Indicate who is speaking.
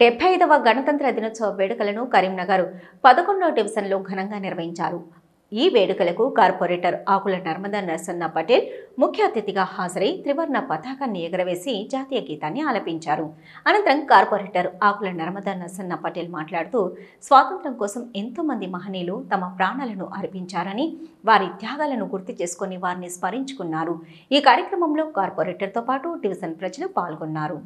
Speaker 1: డెబ్బై ఐదవ గణతంత్ర దినోత్సవ వేడుకలను కరీంనగర్ పదకొండవ డివిజన్లో ఘనంగా నిర్వహించారు ఈ వేడుకలకు కార్పొరేటర్ ఆకుల నర్మదా నరసన్న పటేల్ ముఖ్య అతిథిగా హాజరై త్రివర్ణ పతాకాన్ని ఎగరవేసి జాతీయ గీతాన్ని ఆలపించారు అనంతరం కార్పొరేటర్ ఆకుల నర్మదా నరసన్న పటేల్ మాట్లాడుతూ స్వాతంత్ర్యం కోసం ఎంతోమంది మహనీయులు తమ ప్రాణాలను అర్పించారని వారి త్యాగాలను గుర్తు చేసుకుని వారిని స్మరించుకున్నారు ఈ కార్యక్రమంలో కార్పొరేటర్తో పాటు డివిజన్ ప్రజలు పాల్గొన్నారు